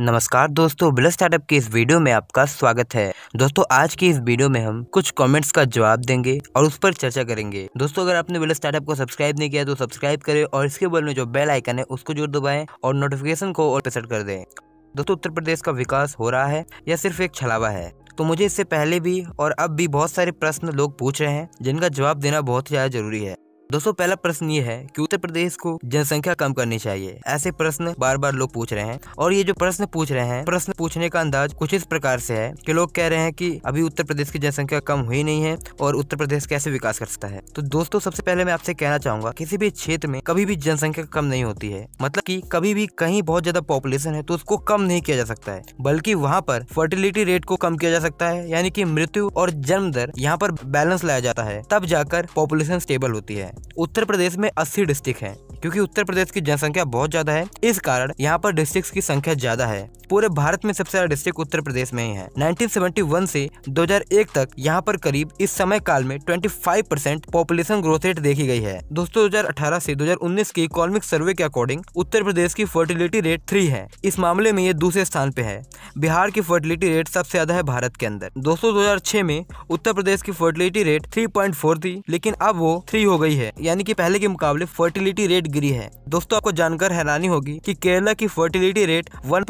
नमस्कार दोस्तों bless startup के इस वीडियो में आपका स्वागत है दोस्तों आज की इस वीडियो में हम कुछ कमेंट्स का जवाब देंगे और उस पर चर्चा करेंगे दोस्तों अगर आपने ब्लस स्टार्टअप को सब्सक्राइब नहीं किया तो सब्सक्राइब करें और इसके बगल में जो बेल आइकन है उसको जरूर दबाएं और नोटिफिकेशन को और प्रसट कर दें दोस्तों उत्तर प्रदेश का विकास हो रहा है या सिर्फ एक छलावा है तो मुझे इससे पहले भी और अब भी बहुत सारे प्रश्न लोग पूछ रहे हैं जिनका जवाब देना बहुत ही ज़्यादा जरूरी है दोस्तों पहला प्रश्न ये है कि उत्तर प्रदेश को जनसंख्या कम करनी चाहिए ऐसे प्रश्न बार बार लोग पूछ रहे हैं और ये जो प्रश्न पूछ रहे हैं प्रश्न पूछने का अंदाज कुछ इस प्रकार से है कि लोग कह रहे हैं कि अभी उत्तर प्रदेश की जनसंख्या कम हुई नहीं है और उत्तर प्रदेश कैसे विकास कर सकता है तो दोस्तों सबसे पहले मैं आपसे कहना चाहूंगा किसी भी क्षेत्र में कभी भी जनसंख्या कम नहीं होती है मतलब की कभी भी कहीं बहुत ज्यादा पॉपुलेशन है तो उसको कम नहीं किया जा सकता है बल्कि वहाँ पर फर्टिलिटी रेट को कम किया जा सकता है यानी की मृत्यु और जन्म दर यहाँ पर बैलेंस लाया जाता है तब जाकर पॉपुलेशन स्टेबल होती है उत्तर प्रदेश में अस्सी डिस्ट्रिक्ट है क्योंकि उत्तर प्रदेश की जनसंख्या बहुत ज्यादा है इस कारण यहाँ पर डिस्ट्रिक्ट की संख्या ज्यादा है पूरे भारत में सबसे ज्यादा डिस्ट्रिक्ट उत्तर प्रदेश में ही है 1971 से 2001 तक यहाँ पर करीब इस समय काल में 25 परसेंट पॉपुलेशन ग्रोथ रेट देखी गई है दोस्तों 2018 से 2019 के इकोनॉमिक सर्वे के अकॉर्डिंग उत्तर प्रदेश की फर्टिलिटी रेट थ्री है इस मामले में ये दूसरे स्थान पे है बिहार की फर्टिलिटी रेट सबसे ज्यादा है भारत के अंदर दोस्तों दो में उत्तर प्रदेश की फर्टिलिटी रेट थ्री थी लेकिन अब वो थ्री हो गई है यानी की पहले के मुकाबले फर्टिलिटी रेट गिरी है दोस्तों आपको जानकर हैरानी होगी की केरला की फर्टिलिटी रेट वन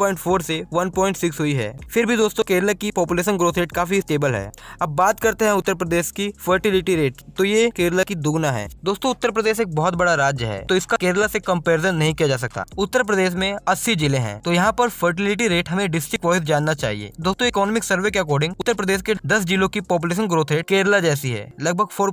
से 1.6 हुई है फिर भी दोस्तों केरला की पॉपुलेशन ग्रोथ रेट काफी स्टेबल है अब बात करते हैं उत्तर प्रदेश की फर्टिलिटी रेट तो ये केरला की दुगुना है दोस्तों उत्तर प्रदेश एक बहुत बड़ा राज्य है तो इसका केरला से कंपेरिजन नहीं किया जा सकता उत्तर प्रदेश में अस्सी जिले हैं तो यहाँ पर फर्टिलिटी रेट हमें डिस्ट्रिक्ट वाइज जानना चाहिए दोस्तों इकोनॉमिक सर्वे के अकॉर्डिंग उत्तर प्रदेश के दस जिलों की पॉपुलेशन ग्रोथ रेट केरला जैसी है लगभग फोर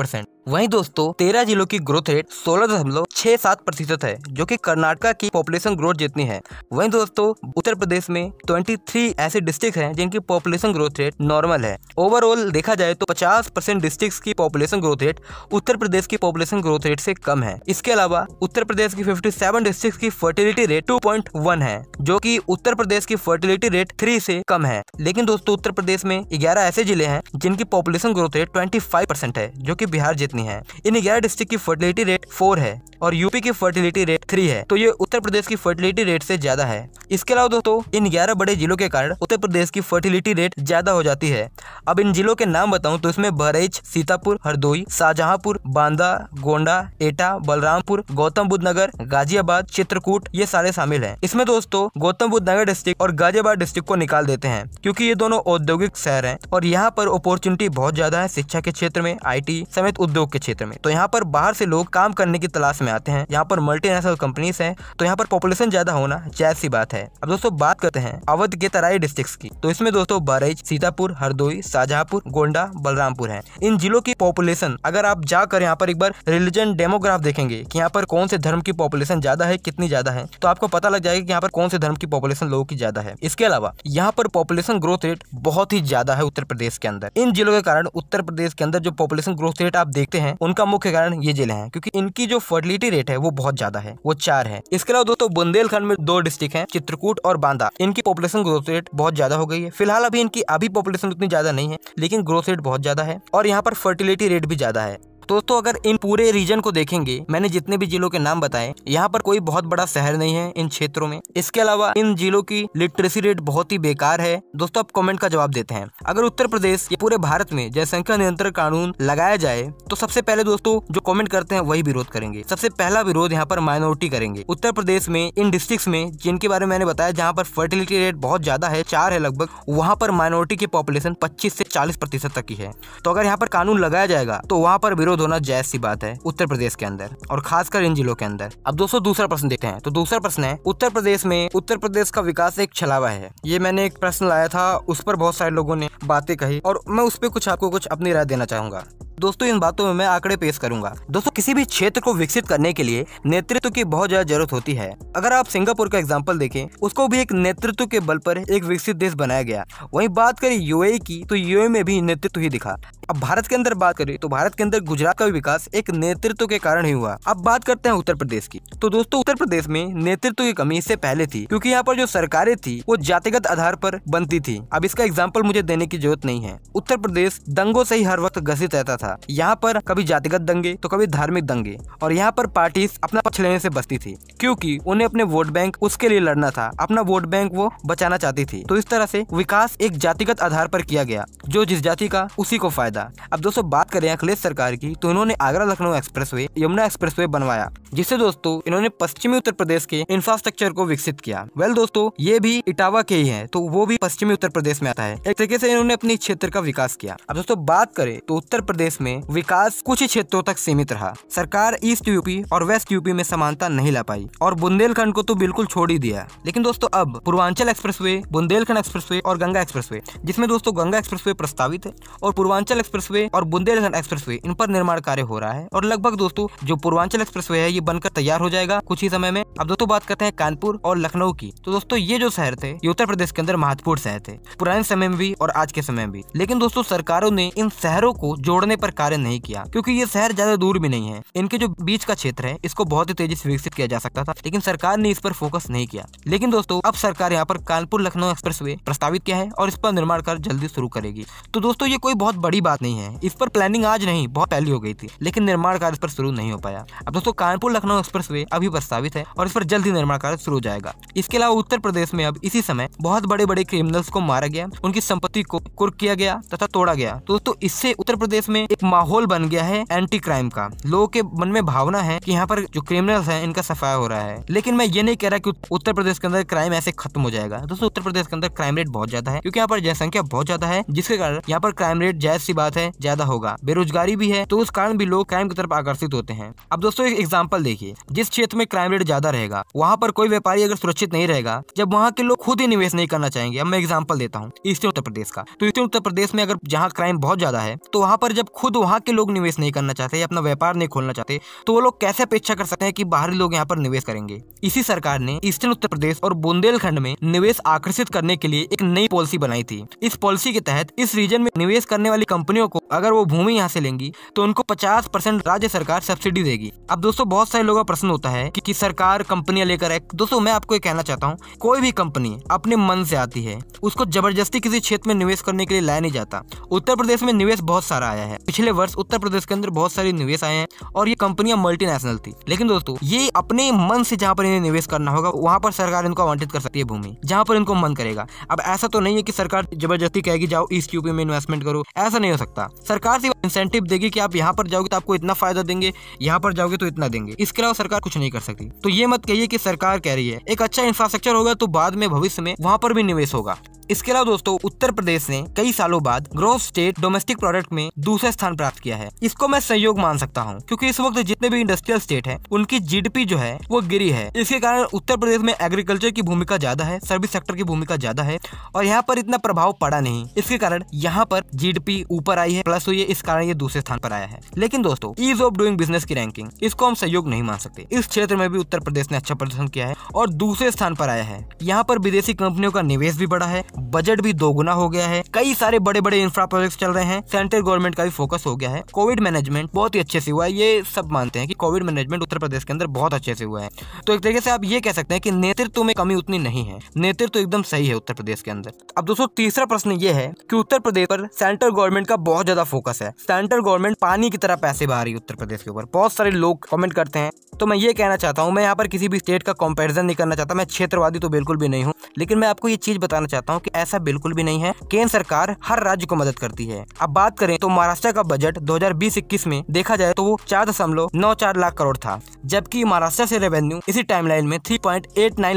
परसेंट वहीं दोस्तों तेरह जिलों की ग्रोथ रेट सोलह दशमलव छह सात प्रतिशत है जो कि कर्नाटका की पॉपुलेशन ग्रोथ जितनी है वहीं दोस्तों उत्तर प्रदेश में 23 ऐसे डिस्ट्रिक्ट हैं जिनकी पॉपुलेशन ग्रोथ रेट नॉर्मल है ओवरऑल देखा जाए तो 50 परसेंट डिस्ट्रिक्ट की population growth rate Uttar Pradesh की पॉपुलेशन ग्रोथ रेट से कम है इसके अलावा उत्तर प्रदेश की 57 डिस्ट्रिक्ट की फर्टिलिटी रेट 2.1 है जो कि उत्तर प्रदेश की फर्टिलिटी रेट 3 से कम है लेकिन दोस्तों उत्तर प्रदेश में ग्यारह ऐसे जिले हैं जिनकी population growth rate five percent है जो की बिहार जितनी है इन ग्यारह डिस्ट्रिक्ट की फर्टिलिटी रेट फोर है और यूपी की फर्टिलिटी रेट थ्री है तो ये उत्तर प्रदेश की फर्टिलिटी रेट से ज्यादा है इसके अलावा दोस्तों इन ग्यारह बड़े जिलों के कारण उत्तर प्रदेश की फर्टिलिटी रेट ज्यादा हो जाती है अब इन जिलों के नाम बताऊं तो इसमें बहरेच सीतापुर हरदोई शाहजहांपुर बांदा गोंडा एटा बलरामपुर गौतम बुद्ध नगर गाजियाबाद चित्रकूट ये सारे शामिल है इसमें दोस्तों गौतम बुद्ध नगर डिस्ट्रिक्ट और गाजियाबाद डिस्ट्रिक्ट को निकाल देते हैं क्योंकि ये दोनों औद्योगिक शहर है और यहाँ पर अपॉर्चुनिटी बहुत ज्यादा है शिक्षा के क्षेत्र में आई समेत उद्योग के क्षेत्र में तो यहाँ पर बाहर से लोग काम करने की तलाश में में आते हैं यहाँ पर मल्टीनेशनल कंपनीज है तो यहाँ पर पॉपुलेशन ज्यादा होना जैसी बात है अब दोस्तों बात करते हैं अवध के तराई डिस्ट्रिक्ट की तो इसमें दोस्तों बरेज सीतापुर हरदोई शाहजहापुर गोंडा बलरामपुर है इन जिलों की पॉपुलेशन अगर आप जाकर यहाँ पर एक बार रिलीजन डेमोग्राफ देखेंगे कि यहाँ पर कौन से धर्म की पॉपुलेशन ज्यादा है कितनी ज्यादा है तो आपको पता लग जाएगा कि यहाँ पर कौन से धर्म की पॉपुलेशन लोगों की ज्यादा है इसके अलावा यहाँ पर पॉपुलेशन ग्रोथ रेट बहुत ही ज्यादा है उत्तर प्रदेश के अंदर इन जिलों के कारण उत्तर प्रदेश के अंदर जो पॉपुलेशन ग्रोथ रेट आप देखते हैं उनका मुख्य कारण ये जिले हैं क्योंकि इनकी जो फर्टिलिटी पॉजिटिविटी रेट है वो बहुत ज्यादा है वो चार है इसके अलावा दोस्तों बुंदेलखंड में दो डिस्ट्रिक्ट है चित्रकूट और बांदा इनकी पॉपुलेशन ग्रोथ रेट बहुत ज्यादा हो गई है फिलहाल अभी इनकी अभी पॉपुलेशन उतनी ज्यादा नहीं है लेकिन ग्रोथ रेट बहुत ज्यादा है और यहाँ पर फर्टिलिटी रेट भी ज्यादा है दोस्तों अगर इन पूरे रीजन को देखेंगे मैंने जितने भी जिलों के नाम बताए यहाँ पर कोई बहुत बड़ा शहर नहीं है इन क्षेत्रों में इसके अलावा इन जिलों की लिटरेसी रेट बहुत ही बेकार है दोस्तों आप कमेंट का जवाब देते हैं अगर उत्तर प्रदेश या पूरे भारत में जनसंख्या नियंत्रण कानून लगाया जाए तो सबसे पहले दोस्तों जो कॉमेंट करते हैं वही विरोध करेंगे सबसे पहला विरोध यहाँ पर माइनॉरिटी करेंगे उत्तर प्रदेश में इन डिस्ट्रिक्ट में जिनके बारे में मैंने बताया जहाँ पर फर्टिलिटी रेट बहुत ज्यादा है चार है लगभग वहाँ पर माइनॉरिटी की पॉपुलेशन पच्चीस से चालीस प्रतिशत तक की है तो अगर यहाँ पर कानून लगाया जाएगा तो वहाँ पर विरोध होना जैस सी बात है उत्तर प्रदेश के अंदर और खासकर इन जिलों के अंदर अब दोस्तों दूसरा प्रश्न देखते हैं तो दूसरा प्रश्न है उत्तर प्रदेश में उत्तर प्रदेश का विकास एक छलावा है ये मैंने एक प्रश्न लाया था उस पर बहुत सारे लोगों ने बातें कही और मैं उस पर कुछ आपको कुछ अपनी राय देना चाहूंगा दोस्तों इन बातों में मैं आंकड़े पेश करूंगा दोस्तों किसी भी क्षेत्र को विकसित करने के लिए नेतृत्व की बहुत ज्यादा जरूरत होती है अगर आप सिंगापुर का एग्जाम्पल देखें उसको भी एक नेतृत्व के बल पर एक विकसित देश बनाया गया वहीं बात करें यूएई की तो यूएई में भी नेतृत्व ही दिखा अब भारत के अंदर बात करें तो भारत के अंदर गुजरात का विकास एक नेतृत्व के कारण ही हुआ अब बात करते हैं उत्तर प्रदेश की तो दोस्तों उत्तर प्रदेश में नेतृत्व की कमी इससे पहले थी क्यूँकी यहाँ पर जो सरकारें थी वो जातिगत आधार पर बनती थी अब इसका एग्जाम्पल मुझे देने की जरूरत नहीं है उत्तर प्रदेश दंगों से ही हर वक्त घसित रहता था था यहाँ पर कभी जातिगत दंगे तो कभी धार्मिक दंगे और यहाँ पर पार्टी अपना पक्ष लेने से बचती थी क्योंकि उन्हें अपने वोट बैंक उसके लिए लड़ना था अपना वोट बैंक वो बचाना चाहती थी तो इस तरह से विकास एक जातिगत आधार पर किया गया जो जिस जाति का उसी को फायदा अब दोस्तों बात करें अखिलेश सरकार की तो इन्होंने आगरा लखनऊ एक्सप्रेस यमुना एक्सप्रेस बनवाया जिससे दोस्तों इन्होंने पश्चिमी उत्तर प्रदेश के इंफ्रास्ट्रक्चर को विकसित किया वेल दोस्तों ये भी इटावा के ही है तो वो भी पश्चिमी उत्तर प्रदेश में आता है एक तरीके से इन्होंने अपने क्षेत्र का विकास किया अब दोस्तों बात करें तो उत्तर प्रदेश में विकास कुछ क्षेत्रों तक सीमित रहा सरकार ईस्ट यूपी और वेस्ट यूपी में समानता नहीं ला पाई और बुंदेलखंड को तो बिल्कुल छोड़ ही दिया लेकिन दोस्तों अब पूर्वांचल एक्सप्रेस बुंदेलखंड एक्सप्रेस और गंगा एक्सप्रेस जिसमें दोस्तों गंगा एक्सप्रेस प्रस्तावित है और पूर्वांचल एक्सप्रेस और बुंदेलखंड एक्सप्रेस इन पर निर्माण कार्य हो रहा है और लगभग दोस्तों जो पूर्वांचल एक्सप्रेस है ये बनकर तैयार हो जाएगा कुछ ही समय में अब दोस्तों बात करते हैं कानपुर और लखनऊ की तो दोस्तों ये जो शहर थे ये उत्तर प्रदेश के अंदर महत्वपूर्ण शहर थे पुराने समय में भी और आज के समय में भी लेकिन दोस्तों सरकारों ने इन शहरों को जोड़ने पर पर कार्य नहीं किया क्योंकि ये शहर ज्यादा दूर भी नहीं है इनके जो बीच का क्षेत्र है इसको बहुत ही तेजी से विकसित किया जा सकता था लेकिन सरकार ने इस पर फोकस नहीं किया लेकिन दोस्तों अब सरकार यहाँ पर कानपुर लखनऊ एक्सप्रेस प्रस्तावित किया है और इस पर निर्माण कार्य जल्दी शुरू करेगी तो दोस्तों ये कोई बहुत बड़ी बात नहीं है इस पर प्लानिंग आज नहीं बहुत पहली हो गई थी लेकिन निर्माण कार्य इस पर शुरू नहीं हो पाया अब दोस्तों कानपुर लखनऊ एक्सप्रेस अभी प्रस्तावित है और इस पर जल्द ही निर्माण कार्य शुरू हो जाएगा इसके अलावा उत्तर प्रदेश में अब इसी समय बहुत बड़े बड़े क्रिमिनल्स को मारा गया उनकी संपत्ति को कुर्क किया गया तथा तोड़ा गया दोस्तों इससे उत्तर प्रदेश में माहौल बन गया है एंटी क्राइम का लोगों के मन में भावना है कि यहाँ पर जो क्रिमिनल्स हैं इनका सफाया हो रहा है लेकिन मैं ये नहीं कह रहा कि उत्तर प्रदेश के अंदर क्राइम ऐसे खत्म हो जाएगा दोस्तों उत्तर प्रदेश के अंदर क्राइम रेट बहुत ज्यादा है क्योंकि यहाँ पर जनसंख्या बहुत ज्यादा है जिसके कारण यहाँ पर क्राइम रेट जायज सी बात है ज्यादा होगा बेरोजगारी भी है तो उस कारण भी लोग क्राइम की तरफ आकर्षित होते हैं अब दोस्तों एक एग्जाम्पल देखिए जिस क्षेत्र में क्राइम रेट ज्यादा रहेगा वहाँ पर कोई व्यापारी अगर सुरक्षित नहीं रहेगा जब वहाँ के लोग खुद ही निवेश नहीं करना चाहेंगे अब मैं एग्जाम्पल देता हूँ ईस्टर्न उत्तर प्रदेश का तो ईस्टर्न उत्तर प्रदेश में अगर जहाँ क्राइम बहुत ज्यादा है तो वहाँ पर जब खुद खुद वहाँ के लोग निवेश नहीं करना चाहते या अपना व्यापार नहीं खोलना चाहते तो वो लोग कैसे अपेक्षा कर सकते हैं कि बाहरी लोग यहाँ पर निवेश करेंगे इसी सरकार ने ईस्टर्न उत्तर प्रदेश और बुंदेलखंड में निवेश आकर्षित करने के लिए एक नई पॉलिसी बनाई थी इस पॉलिसी के तहत इस रीजन में निवेश करने वाली कंपनियों को अगर वो भूमि यहाँ से लेंगी तो उनको पचास राज्य सरकार सब्सिडी देगी अब दोस्तों बहुत सारे लोगों का प्रश्न होता है की सरकार कंपनियां लेकर आए दोस्तों मैं आपको ये कहना चाहता हूँ कोई भी कंपनी अपने मन से आती है उसको जबरदस्ती किसी क्षेत्र में निवेश करने के लिए लाया नहीं जाता उत्तर प्रदेश में निवेश बहुत सारा आया है पिछले वर्ष उत्तर प्रदेश के अंदर बहुत सारे निवेश आए हैं और ये कंपनियां मल्टीनेशनल थी लेकिन दोस्तों ये अपने मन से जहाँ पर इन्हें निवेश करना होगा वहाँ पर सरकार इनको आवंटित कर सकती है भूमि जहाँ पर इनको मन करेगा अब ऐसा तो नहीं है की सरकार जबरदस्ती कहेगी जाओ ईस्ट यूपी में इन्वेस्टमेंट करो ऐसा नहीं हो सकता सरकार से इंसेंटिव देगी की आप यहाँ पर जाओगे तो आपको इतना फायदा देंगे यहाँ पर जाओगे तो इतना देंगे इसके अलावा सरकार कुछ नहीं कर सकती तो ये मत कहिए की सरकार कह रही है एक अच्छा इंफ्रास्ट्रक्चर होगा तो बाद में भविष्य में वहाँ पर भी निवेश होगा इसके अलावा दोस्तों उत्तर प्रदेश ने कई सालों बाद ग्रोथ स्टेट डोमेस्टिक प्रोडक्ट में दूसरा स्थान प्राप्त किया है इसको मैं संयोग मान सकता हूँ क्योंकि इस वक्त जितने भी इंडस्ट्रियल स्टेट है उनकी जीडीपी जो है वो गिरी है इसके कारण उत्तर प्रदेश में एग्रीकल्चर की भूमिका ज्यादा है सर्विस सेक्टर की भूमिका ज्यादा है और यहाँ पर इतना प्रभाव पड़ा नहीं इसके कारण यहाँ पर जीडीपी ऊपर आई है प्लस हुई है इस कारण ये दूसरे स्थान पर आया है लेकिन दोस्तों ईज ऑफ डूइंग बिजनेस की रैंकिंग इसको हम सहयोग नहीं मान सकते इस क्षेत्र में भी उत्तर प्रदेश ने अच्छा प्रदर्शन किया है और दूसरे स्थान पर आया है यहाँ पर विदेशी कंपनियों का निवेश भी बढ़ा है बजट भी दोगुना हो गया है कई सारे बड़े बड़े इंफ्रा प्रोजेक्ट चल रहे हैं सेंट्रल गवर्नमेंट का भी फोकस हो गया है कोविड मैनेजमेंट बहुत ही अच्छे से हुआ है ये सब मानते हैं कि कोविड मैनेजमेंट उत्तर प्रदेश के अंदर बहुत अच्छे से हुआ है तो एक तरीके से आप ये कह सकते हैं कि नेतृत्व में कमी उतनी नहीं है नेतृत्व तो एकदम सही है उत्तर प्रदेश के अंदर अब दोस्तों तीसरा प्रश्न ये है की उत्तर प्रदेश पर सेंट्रल गवर्नमेंट का बहुत ज्यादा फोकस है सेंट्रल गवर्नमेंट पानी की तरह पैसे बहा रही है उत्तर प्रदेश के ऊपर बहुत सारे लोग कमेंट करते हैं तो मैं ये कहना चाहता हूँ मैं यहाँ पर किसी भी स्टेट का कंपैरिजन नहीं करना चाहता मैं क्षेत्रवादी तो बिल्कुल भी नहीं हूँ लेकिन मैं आपको ये चीज बताना चाहता हूँ जबकि ऐसा बिल्कुल भी नहीं है केंद्र सरकार हर राज्य को मदद करती है अब बात करें तो महाराष्ट्र का बजट 2020-21 में देखा जाए तो वो चार दशमलव नौ चार लाख करोड़ था जबकि महाराष्ट्र से रेवेन्यू इसी टाइम में थ्री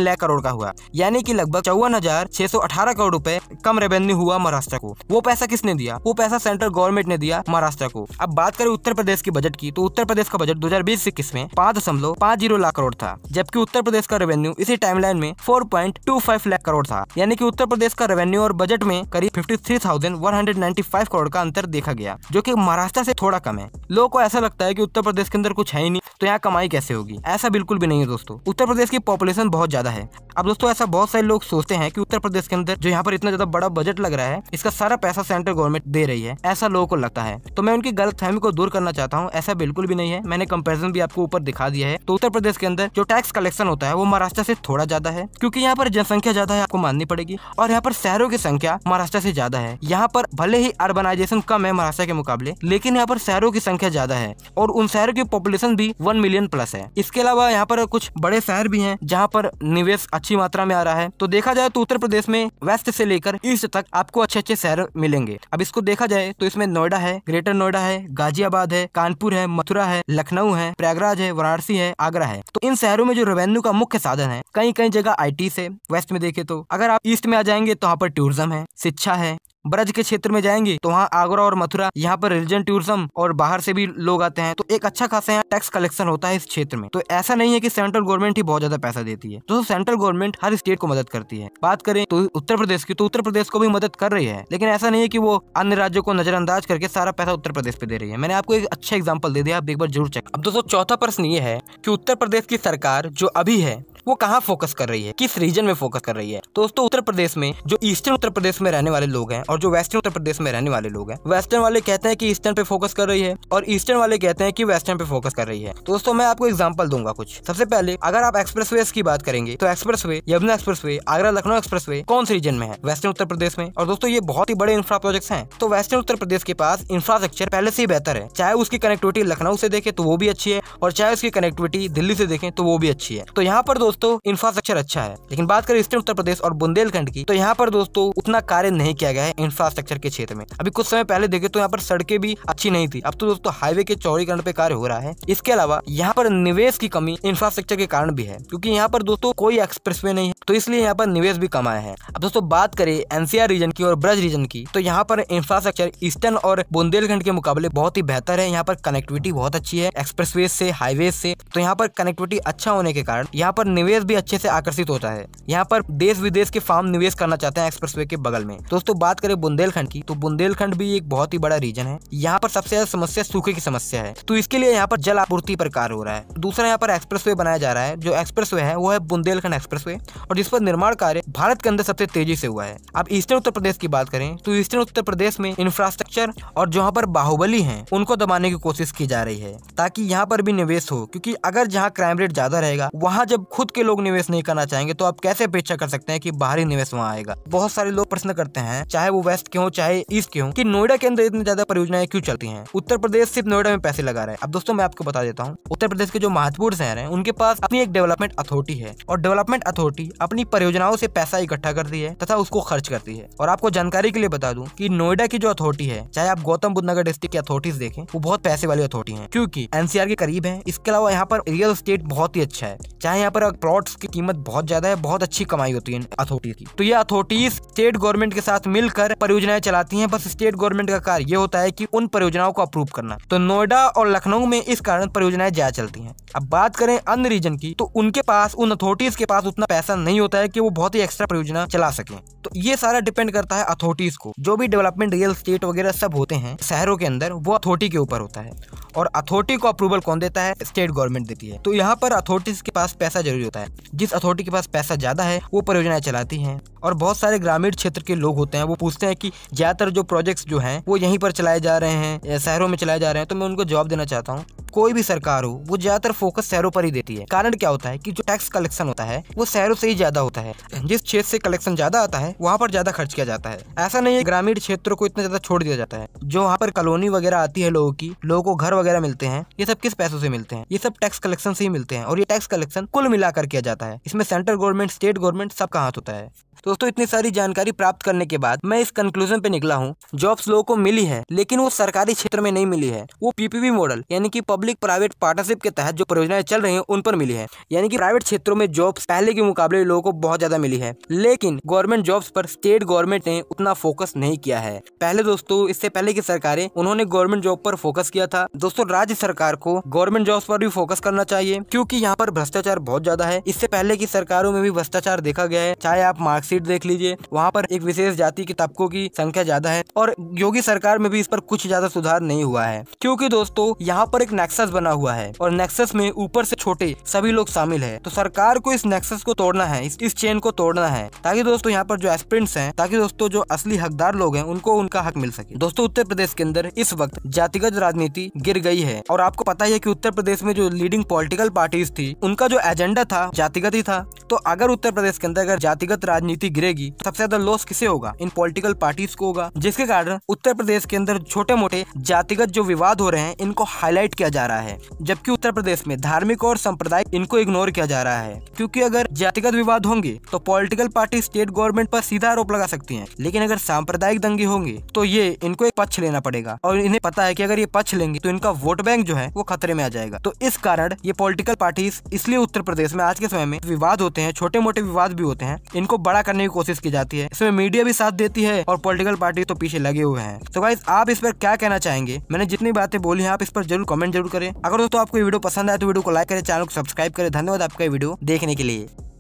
लाख करोड़ का हुआ यानी कि लगभग चौवन हजार छह सौ अठारह करोड़ रूपए कम रेवेन्यू हुआ महाराष्ट्र को वो पैसा किसने दिया वो पैसा सेंट्रल गवर्नमेंट ने दिया महाराष्ट्र को अब बात करें उत्तर प्रदेश की बजट की तो उत्तर प्रदेश का बजट दो हजार बीस इक्कीस में पाँच दशमलव पाँच जीरो लाख करोड़ था जबकि उत्तर प्रदेश का रेवेन्यू इसी टाइमलाइन में four point two five lakh crore था यानी कि उत्तर प्रदेश का रेवेन्यू और बजट में करीब फिफ्टी करोड़ का अंतर देखा गया जो की महाराष्ट्र से थोड़ा कम है लोगों को ऐसा लगता है की उत्तर प्रदेश के अंदर कुछ है ही नहीं तो यहाँ कमाई कैसे होगी ऐसा बिल्कुल भी नहीं है दोस्तों उत्तर प्रदेश की पॉपुलेशन बहुत ज्यादा है अब दोस्तों ऐसा बहुत सारे लोग सोचते हैं कि उत्तर प्रदेश के अंदर जो यहाँ पर इतना ज्यादा बड़ा बजट लग रहा है इसका सारा पैसा सेंट्रल गवर्नमेंट दे रही है ऐसा लोगों को लगता है तो मैं उनकी गलत फहमी को दूर करना चाहता हूँ ऐसा बिल्कुल भी नहीं है मैंने कंपेरिजन भी आपको ऊपर दिखा दिया है तो उत्तर प्रदेश के अंदर जो टैक्स कलेक्शन होता है वो महाराष्ट्र से थोड़ा ज्यादा है क्योंकि यहाँ पर जनसंख्या ज्यादा है आपको माननी पड़ेगी और यहाँ पर पर शहरों की संख्या महाराष्ट्र से ज्यादा है यहाँ पर भले ही अर्बनाइजेशन कम है महाराष्ट्र के मुकाबले लेकिन यहाँ पर शहरों की संख्या ज्यादा है और उन शहरों की पॉपुलेशन भी वन मिलियन प्लस है इसके अलावा यहाँ पर कुछ बड़े शहर भी है जहाँ पर निवेश अच्छी मात्रा में आ रहा है तो देखा जाए तो उत्तर प्रदेश में वेस्ट से लेकर ईस्ट तक आपको अच्छे अच्छे शहर मिलेंगे अब इसको देखा जाए तो इसमें नोएडा है ग्रेटर नोएडा है गाजियाबाद है कानपुर है मथुरा है लखनऊ है प्रयागराज है वाराणसी है आगरा है तो इन शहरों में जो रेवेन्यू का मुख्य साधन है कई कई जगह आई से वेस्ट में देखे तो अगर आप ईस्ट में आ जाएंगे जाएंगे तो वहाँ पर टूरिज्म है शिक्षा है ब्रज के क्षेत्र में जाएंगे तो वहाँ आगरा और मथुरा यहाँ पर रिलीजन टूरिज्म और बाहर से भी लोग आते हैं तो एक अच्छा खासा यहाँ टैक्स कलेक्शन होता है इस क्षेत्र में तो ऐसा नहीं है कि सेंट्रल गवर्नमेंट ही बहुत ज्यादा पैसा देती है तो सेंट्रल गवर्नमेंट हर स्टेट को मदद करती है बात करें तो उत्तर प्रदेश की तो उत्तर प्रदेश को भी मदद कर रही है लेकिन ऐसा नहीं है की वो अन्य राज्यों को नजरअंदाज करके सारा पैसा उत्तर प्रदेश पे दे रही है मैंने आपको एक अच्छा एग्जाम्पल दे दिया आप एक बार जरूर चेक अब दोस्तों चौथा प्रश्न ये है की उत्तर प्रदेश की सरकार जो अभी है वो कहाँ फोकस कर रही है किस रीजन में फोकस कर रही है दोस्तों उत्तर प्रदेश में जो ईस्टर्न उत्तर प्रदेश में रहने वाले लोग हैं और जो वेस्टर्न उत्तर प्रदेश में रहने वाले लोग हैं वेस्टर्न वाले कहते हैं कि ईस्टर्न पे फोकस कर रही है और ईस्टर्न वाले कहते हैं कि वेस्टर्न पे फोकस कर रही है दोस्तों मैं आपको एग्जाम्पल दूंगा कुछ सबसे पहले अगर आप एक्सप्रेस की बात करेंगे तो expressway Yamuna expressway Agra Lucknow expressway कौन से रीजन में है वेस्टर्न उत्तर प्रदेश में और दोस्तों ये बहुत ही बड़े इंफ्रा प्रोजेक्ट है तो वेस्टर्न उत्तर प्रदेश के पास इंफ्रास्ट्रक्चर पहले से ही बेहतर है चाहे उसकी कनेक्टिविटी लखनऊ से देखें तो वो भी अच्छी है और चाहे उसकी कनेक्टिविटी दिल्ली से देखें तो वो भी अच्छी है तो यहाँ पर दोस्तों दोस्तों इंफ्रास्ट्रक्चर अच्छा है लेकिन बात करें ईस्टर्न उत्तर प्रदेश और बुंदेलखंड की तो यहाँ पर दोस्तों उतना कार्य नहीं किया गया है इंफ्रास्ट्रक्चर के क्षेत्र में अभी कुछ समय पहले देखे तो यहाँ पर सड़कें भी अच्छी नहीं थी अब तो दोस्तों हाईवे के चौड़ीकरण पे कार्य हो रहा है इसके अलावा यहाँ पर निवेश की कमी इंफ्रास्ट्रक्चर के कारण भी है क्योंकि यहाँ पर दोस्तों कोई एक्सप्रेस नहीं है तो इसलिए यहाँ पर निवेश भी कम आया है अब दोस्तों बात करें एनसीआर रीजन की और ब्रज रीजन की तो यहाँ पर इंफ्रास्ट्रक्चर ईस्टर्न और बुंदेलखंड के मुकाबले बहुत ही बेहतर है यहाँ पर कनेक्टिविटी बहुत अच्छी है एक्सप्रेस से हाईवे से तो यहाँ पर कनेक्टिविटी अच्छा होने के कारण यहाँ पर निवेश भी अच्छे से आकर्षित होता है यहाँ पर देश विदेश के फार्म निवेश करना चाहते हैं एक्सप्रेस के बगल में दोस्तों बात करें बुंदेलखंड की तो बुंदेलखंड भी एक बहुत ही बड़ा रीजन है यहाँ पर सबसे ज्यादा समस्या सूखे की समस्या है तो इसके लिए यहाँ पर जल आपूर्ति पर कार्य हो रहा है दूसरा यहाँ पर एक्सप्रेस बनाया जा रहा है जो एक्सप्रेस है वो है बुंदेलखंड एक्सप्रेस और जिस पर निर्माण कार्य भारत के अंदर सबसे तेजी से हुआ है अब ईस्टर्न उत्तर प्रदेश की बात करें तो ईस्टर्न उत्तर प्रदेश में इंफ्रास्ट्रक्चर और जहाँ पर बाहुबली है उनको दबाने की कोशिश की जा रही है ताकि यहाँ पर भी निवेश हो क्योंकि अगर जहाँ क्राइम रेट ज्यादा रहेगा वहाँ जब खुद खुद के लोग निवेश नहीं करना चाहेंगे तो आप कैसे अपेक्षा कर सकते हैं कि बाहरी निवेश वहाँ आएगा बहुत सारे लोग प्रश्न करते हैं चाहे वो वेस्ट के हो चाहे ईस्ट के हो कि नोएडा के अंदर इतनी ज्यादा परियोजनाएं क्यों चलती हैं उत्तर प्रदेश सिर्फ नोएडा में पैसे लगा रहे हैं अब दोस्तों मैं आपको बता देता हूँ उत्तर प्रदेश के जो महत्वपूर्ण शहर है उनके पास अपनी एक डेवलपमेंट अथॉरिटी है और डेवलपमेंट अथॉरिटी अपनी परियोजनाओं से पैसा इकट्ठा करती है तथा उसको खर्च करती है और आपको जानकारी के लिए बता दूं कि नोएडा की जो अथॉरिटी है चाहे आप गौतम बुद्ध नगर डिस्ट्रिक्ट की अथॉरिटीज देखें वो बहुत पैसे वाली अथॉरिटी है क्योंकि एनसीआर के करीब है इसके अलावा यहाँ पर रियल स्टेट बहुत ही अच्छा है चाहे यहाँ पर प्लॉट्स की कीमत बहुत ज्यादा है बहुत अच्छी कमाई होती है अथॉरिटी की तो ये अथॉरिटीज स्टेट गवर्नमेंट के साथ मिलकर परियोजनाएं चलाती है बस स्टेट गवर्नमेंट का कार्य ये होता है की उन परियोजनाओं को अप्रूव करना तो नोएडा और लखनऊ में इस कारण परियोजनाएं ज्यादा चलती है अब बात करें अन्य रीजन की तो उनके पास उन अथॉरिटीज के पास उतना पैसा नहीं होता है कि वो बहुत ही एक्स्ट्रा परियोजना चला सके तो ये सारा डिपेंड करता है अथॉरिटीज को जो भी डेवलपमेंट रियल स्टेट वगैरह सब होते हैं शहरों के अंदर वो अथॉरिटी के ऊपर होता है और अथॉरिटी को अप्रूवल कौन देता है स्टेट गवर्नमेंट देती है तो यहाँ पर अथॉरिटीज के पास पैसा जरूरी होता है जिस अथॉरिटी के पास पैसा ज्यादा है वो परियोजनाएं चलाती है और बहुत सारे ग्रामीण क्षेत्र के लोग होते हैं वो पूछते हैं कि ज्यादातर जो प्रोजेक्ट्स जो हैं वो यहीं पर चलाए जा रहे हैं शहरों में चलाए जा रहे हैं तो मैं उनको जवाब देना चाहता हूँ कोई भी सरकार हो वो ज्यादातर फोकस शहरों पर ही देती है कारण क्या होता है की जो टैक्स कलेक्शन होता है वो शहरों से ही ज्यादा होता है जिस क्षेत्र से कलेक्शन ज्यादा आता है वहाँ पर ज्यादा खर्च किया जाता है ऐसा नहीं है ग्रामीण क्षेत्रों को इतना ज्यादा छोड़ दिया जाता है जो वहाँ पर कॉलोनी वगैरह आती है लोगों की लोगों को घर वगैरह मिलते हैं ये सब किस पैसों से मिलते हैं ये सब टैक्स कलेक्शन से ही मिलते हैं और ये टैक्स कलेक्शन कुल मिलाकर किया जाता है इसमें सेंट्रल गवर्नमेंट स्टेट गवर्नमेंट सबका हाथ होता है दोस्तों इतनी सारी जानकारी प्राप्त करने के बाद मैं इस कंक्लूजन पे निकला हूँ जॉब्स लोगों को मिली है लेकिन वो सरकारी क्षेत्र में नहीं मिली है वो पीपीपी मॉडल यानी कि पब्लिक प्राइवेट पार्टनरशिप के तहत जो परियोजनाएं चल रही है उन पर मिली है यानी कि प्राइवेट क्षेत्रों में जॉब पहले के मुकाबले लोगों को बहुत ज्यादा मिली है लेकिन गवर्नमेंट जॉब्स पर स्टेट गवर्नमेंट ने उतना फोकस नहीं किया है पहले दोस्तों इससे पहले की सरकारें उन्होंने गवर्नमेंट जॉब पर फोकस किया था दोस्तों राज्य सरकार को गवर्नमेंट जॉब्स पर भी फोकस करना चाहिए क्योंकि यहाँ पर भ्रष्टाचार बहुत ज्यादा है इससे पहले की सरकारों में भी भ्रष्टाचार देखा गया है चाहे आप मार्क्स सीट देख लीजिए वहाँ पर एक विशेष जाति के तबकों की संख्या ज्यादा है और योगी सरकार में भी इस पर कुछ ज्यादा सुधार नहीं हुआ है क्योंकि दोस्तों यहाँ पर एक नेक्सस बना हुआ है और नेक्सस में ऊपर से छोटे सभी लोग शामिल है तो सरकार को इस नेक्सस को तोड़ना है इस, इस चेन को तोड़ना है ताकि दोस्तों यहाँ पर जो एस्प्रिंट्स है ताकि दोस्तों जो असली हकदार लोग हैं उनको उनका हक मिल सके दोस्तों उत्तर प्रदेश के अंदर इस वक्त जातिगत राजनीति गिर गई है और आपको पता ही है की उत्तर प्रदेश में जो लीडिंग पॉलिटिकल पार्टीज थी उनका जो एजेंडा था जातिगत ही था तो अगर उत्तर प्रदेश के अंदर अगर जातिगत राजनीति गिरेगी तो सबसे ज्यादा लॉस किसे होगा इन पॉलिटिकल पार्टीज को होगा जिसके कारण उत्तर प्रदेश के अंदर छोटे मोटे जातिगत जो विवाद हो रहे हैं इनको हाईलाइट किया जा रहा है जबकि उत्तर प्रदेश में धार्मिक और सांप्रदायिक इनको इग्नोर किया जा रहा है क्योंकि अगर जातिगत विवाद होंगे तो पॉलिटिकल पार्टी स्टेट गवर्नमेंट पर सीधा आरोप लगा सकती है लेकिन अगर सांप्रदायिक दंगे होंगे तो ये इनको एक पक्ष लेना पड़ेगा और इन्हें पता है की अगर ये पक्ष लेंगे तो इनका वोट बैंक जो है वो खतरे में आ जाएगा तो इस कारण ये पोलिटिकल पार्टी इसलिए उत्तर प्रदेश में आज के समय में विवाद होते हैं होते हैं छोटे मोटे विवाद भी होते हैं इनको बड़ा करने की कोशिश की जाती है इसमें मीडिया भी साथ देती है और पोलिटिकल पार्टी तो पीछे लगे हुए हैं तो भाई आप इस पर क्या कहना चाहेंगे मैंने जितनी बातें बोली है आप इस पर जरूर कमेंट जरूर करें अगर दोस्तों आपको वीडियो पसंद आए तो वीडियो को लाइक करें चैनल को सब्सक्राइब करें धन्यवाद आपका वीडियो देखने के लिए